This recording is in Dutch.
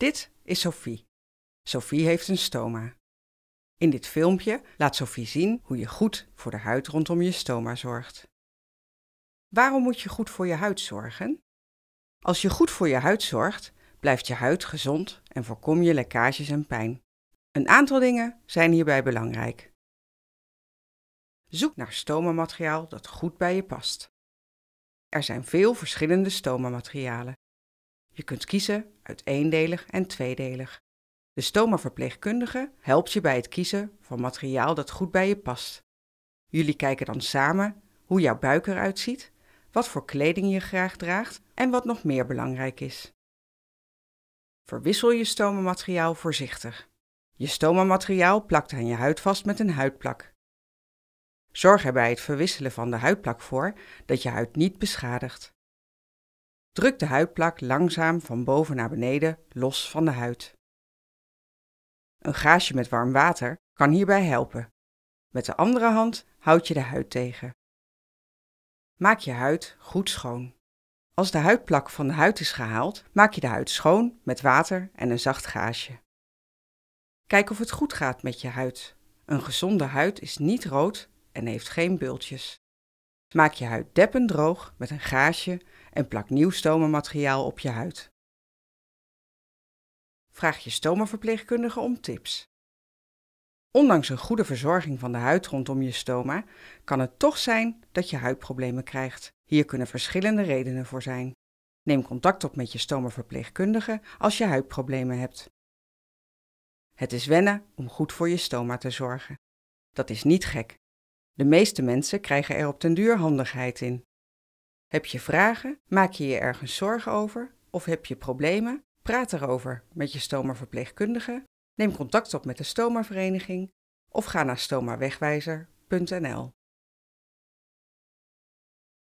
Dit is Sophie. Sophie heeft een stoma. In dit filmpje laat Sophie zien hoe je goed voor de huid rondom je stoma zorgt. Waarom moet je goed voor je huid zorgen? Als je goed voor je huid zorgt, blijft je huid gezond en voorkom je lekkages en pijn. Een aantal dingen zijn hierbij belangrijk. Zoek naar stoma-materiaal dat goed bij je past. Er zijn veel verschillende stomamaterialen. Je kunt kiezen uit eendelig en tweedelig. De stomaverpleegkundige helpt je bij het kiezen van materiaal dat goed bij je past. Jullie kijken dan samen hoe jouw buik eruit ziet, wat voor kleding je graag draagt en wat nog meer belangrijk is. Verwissel je stoma voorzichtig. Je stoma plakt aan je huid vast met een huidplak. Zorg er bij het verwisselen van de huidplak voor dat je huid niet beschadigt. Druk de huidplak langzaam van boven naar beneden los van de huid. Een gaasje met warm water kan hierbij helpen. Met de andere hand houd je de huid tegen. Maak je huid goed schoon. Als de huidplak van de huid is gehaald, maak je de huid schoon met water en een zacht gaasje. Kijk of het goed gaat met je huid. Een gezonde huid is niet rood en heeft geen bultjes. Maak je huid deppend droog met een gaasje en plak nieuw stomermateriaal op je huid. Vraag je stomaverpleegkundige om tips. Ondanks een goede verzorging van de huid rondom je stoma, kan het toch zijn dat je huidproblemen krijgt. Hier kunnen verschillende redenen voor zijn. Neem contact op met je stomaverpleegkundige als je huidproblemen hebt. Het is wennen om goed voor je stoma te zorgen. Dat is niet gek. De meeste mensen krijgen er op den duur handigheid in. Heb je vragen? Maak je je ergens zorgen over? Of heb je problemen? Praat erover met je stomerverpleegkundige. Neem contact op met de stomavereniging of ga naar stomaWegwijzer.nl.